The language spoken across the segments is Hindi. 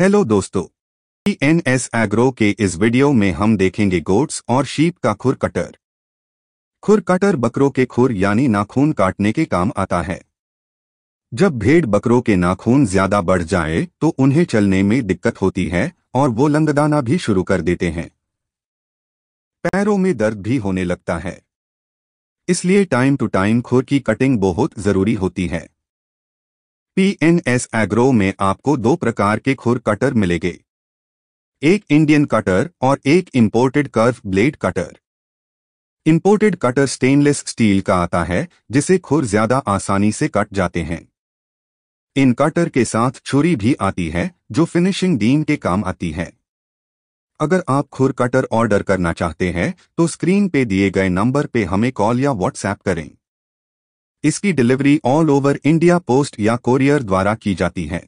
हेलो दोस्तों एन एस एग्रो के इस वीडियो में हम देखेंगे गोट्स और शीप का खुर कटर खुर कटर बकरों के खुर यानी नाखून काटने के काम आता है जब भेड़ बकरों के नाखून ज्यादा बढ़ जाए तो उन्हें चलने में दिक्कत होती है और वो लंगदाना भी शुरू कर देते हैं पैरों में दर्द भी होने लगता है इसलिए टाइम टू टाइम खुर की कटिंग बहुत जरूरी होती है पीएनएस एग्रो में आपको दो प्रकार के खुर कटर मिलेंगे एक इंडियन कटर और एक imported curve blade cutter imported cutter stainless steel का आता है जिसे खुर ज्यादा आसानी से कट जाते हैं इन कटर के साथ छुरी भी आती है जो फिनिशिंग डीम के काम आती है अगर आप खुर कटर ऑर्डर करना चाहते हैं तो स्क्रीन पे दिए गए नंबर पे हमें कॉल या व्हाट्सएप करें इसकी delivery all over India post या कोरियर द्वारा की जाती है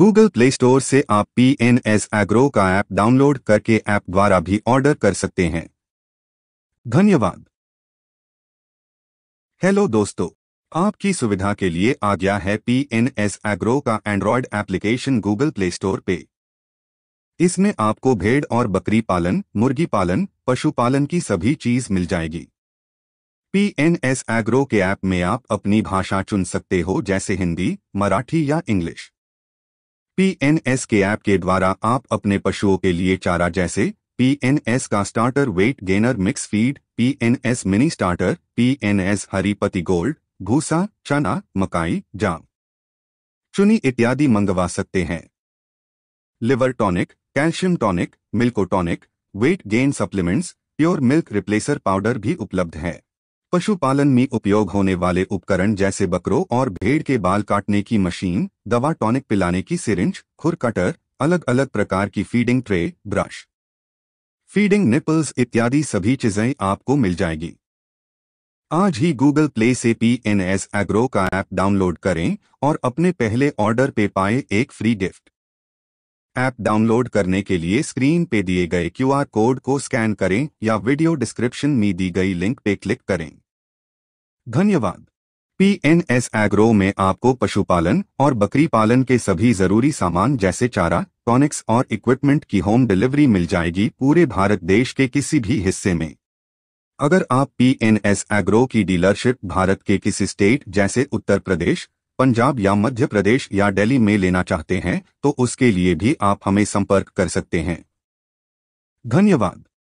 गूगल प्ले स्टोर से आप पी एन एस एग्रो का ऐप डाउनलोड करके ऐप द्वारा भी ऑर्डर कर सकते हैं धन्यवाद हेलो दोस्तों आपकी सुविधा के लिए आ गया है पी एन एस एग्रो का Android application Google Play Store पे इसमें आपको भेड़ और बकरी पालन मुर्गी पालन पशुपालन की सभी चीज मिल जाएगी पीएनएस एग्रो के ऐप में आप अपनी भाषा चुन सकते हो जैसे हिंदी मराठी या इंग्लिश पीएनएस के ऐप के द्वारा आप अपने पशुओं के लिए चारा जैसे पीएनएस का starter weight gainer mix feed PNS mini starter PNS हरी पति गोल्ड भूसा चना मकाई जाम चुनी इत्यादि मंगवा सकते हैं liver tonic calcium tonic Milkotonic weight gain supplements pure milk replacer powder भी उपलब्ध है पशुपालन में उपयोग होने वाले उपकरण जैसे बकरों और भेड़ के बाल काटने की मशीन दवा टॉनिक पिलाने की सिरिंज खुर कटर अलग अलग प्रकार की feeding tray brush feeding nipples इत्यादि सभी चीजें आपको मिल जाएगी आज ही गूगल प्ले से पी एन एस एग्रो का ऐप डाउनलोड करें और अपने पहले ऑर्डर पे पाए एक फ्री गिफ्ट ऐप डाउनलोड करने के लिए स्क्रीन पे दिए गए क्यूआर कोड को स्कैन करें या वीडियो डिस्क्रिप्शन में दी गई लिंक पे क्लिक करें धन्यवाद पी एन एस एग्रो में आपको पशुपालन और बकरी पालन के सभी जरूरी सामान जैसे चारा टॉनिक्स और इक्विपमेंट की होम डिलीवरी मिल जाएगी पूरे भारत देश के किसी भी हिस्से में अगर आप पी एन एस एग्रो की डीलरशिप भारत के किसी स्टेट जैसे उत्तर प्रदेश पंजाब या मध्य प्रदेश या दिल्ली में लेना चाहते हैं तो उसके लिए भी आप हमें संपर्क कर सकते हैं धन्यवाद